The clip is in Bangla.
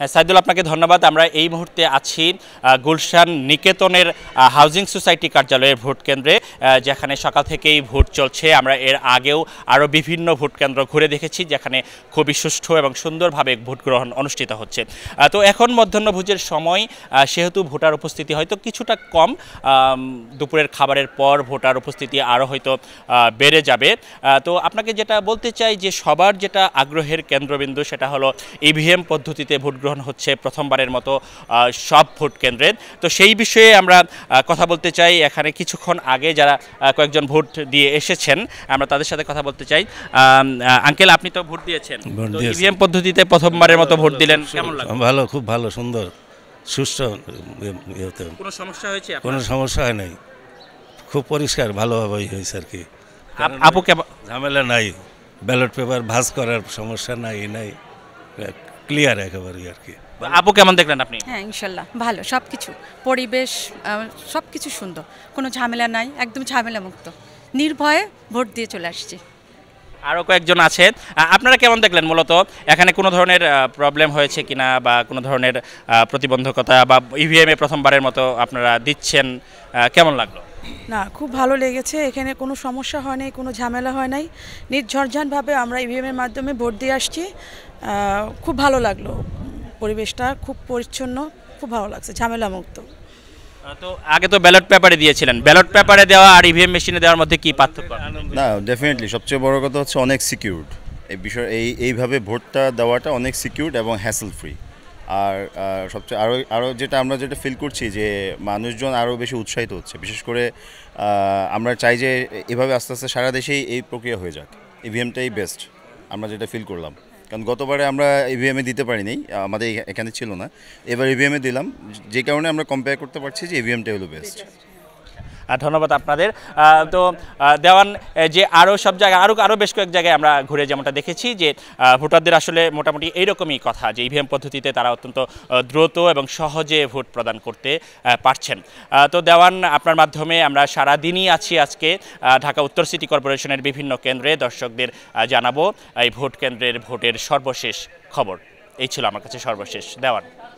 হ্যাঁ, সাইদুল আপনাকে ধন্যবাদ আমরা এই মুহূর্তে আছি গুলশান নিকেতনের হাউজিং সোসাইটি কার্যালয়ের ভোট কেন্দ্রে যেখানে সকাল থেকেই ভোট চলছে আমরা এর আগেও আরও বিভিন্ন ভোট কেন্দ্র ঘুরে দেখেছি যেখানে খুবই সুষ্ঠু এবং সুন্দরভাবে ভোট গ্রহণ অনুষ্ঠিত হচ্ছে তো এখন মধ্যাহ্নভোজের সময় সেহেতু ভোটার উপস্থিতি হয়তো কিছুটা কম দুপুরের খাবারের পর ভোটার উপস্থিতি আরও হয়তো বেড়ে যাবে তো আপনাকে যেটা বলতে চাই যে সবার যেটা আগ্রহের কেন্দ্রবিন্দু সেটা হলো ইভিএম পদ্ধতিতে ভোট গ্রহণ গ্রহণ হচ্ছে প্রথমবারের মতো সব ভোট কেন্দ্রে তো সেই বিষয়ে আমরা কথা বলতে চাই এখানে কিছুক্ষণ আগে যারা কয়েকজন ভোট দিয়ে এসেছেন আমরা তাদের সাথে কথা বলতে চাই আঙ্কেল আপনি তো ভোট দিয়েছেন ইভিএম e পদ্ধতিতে প্রথমবারের মতো ভোট দিলেন কেমন ভালো খুব ভালো সুন্দর সুস্থ কোনো সমস্যা হয়েছে কোনো সমস্যা হয় নাই খুব পরিষ্কার ভালোভাবেই হয়েছে আর কি আপু কেমন ঝামেলা নাই ব্যালট পেপার ভাজ করার সমস্যা নাই নাই ক্লিয়ার একেবারে আর কি আপু কেমন দেখলেন আপনি হ্যাঁ ইনশাল্লাহ ভালো সব কিছু পরিবেশ সব কিছু সুন্দর কোনো ঝামেলা নাই একদম ঝামেলা মুক্ত নির্ভয়ে ভোট দিয়ে চলে আসছি আরও কয়েকজন আছে আপনারা কেমন দেখলেন মূলত এখানে কোনো ধরনের প্রবলেম হয়েছে কিনা বা কোনো ধরনের প্রতিবন্ধকতা বা ইভিএমে e প্রথমবারের মতো আপনারা দিচ্ছেন কেমন লাগলো না খুব ভালো লেগেছে এখানে কোনো সমস্যা হয় নাই কোনো ঝামেলা হয় নাই নির্ঝরঝানভাবে আমরা ইভিএমের e মাধ্যমে ভোট দিয়ে আসছি খুব ভালো লাগলো পরিবেশটা খুব পরিচ্ছন্ন খুব ভালো লাগছে ঝামেলামুক্ত তো আগে তো ব্যালট পেপারে দিয়েছিলেন ব্যালট পেপারে দেওয়া আর ইভিএম e মেশিনে দেওয়ার মধ্যে কি পার্থক্য না ডেফিনেটলি সবচেয়ে বড় কথা হচ্ছে অনেক সিকিউরড এই বিষয় এই এইভাবে ভোটটা দেওয়াটা অনেক সিকিউরড এবং হ্যাসেল ফ্রি আর সবচেয়ে আরও আরও যেটা আমরা যেটা ফিল করছি যে মানুষজন আরও বেশি উৎসাহিত হচ্ছে বিশেষ করে আমরা চাই যে এভাবে আস্তে আস্তে সারা দেশেই এই প্রক্রিয়া হয়ে যাক ইভিএমটাই e বেস্ট আমরা যেটা ফিল করলাম কারণ গতবারে আমরা ইভিএমে দিতে পারিনি আমাদের এখানে ছিল না এবার ইভিএমে দিলাম যে কারণে আমরা কম্পেয়ার করতে পারছি যে ইভিএমটাই হলো বেস্ট ধন্যবাদ আপনাদের তো দেওয়ান যে আরও সব জায়গায় আরও আরও বেশ কয়েক জায়গায় আমরা ঘুরে যেমনটা দেখেছি যে ভোটারদের আসলে মোটামুটি এইরকমই কথা যে ইভিএম পদ্ধতিতে তারা অত্যন্ত দ্রুত এবং সহজে ভোট প্রদান করতে পারছেন তো দেওয়ান আপনার মাধ্যমে আমরা সারাদিনই আছি আজকে ঢাকা উত্তর সিটি কর্পোরেশনের বিভিন্ন কেন্দ্রে দর্শকদের জানাবো এই ভোট কেন্দ্রের ভোটের সর্বশেষ খবর এই ছিল আমার কাছে সর্বশেষ দেওয়ান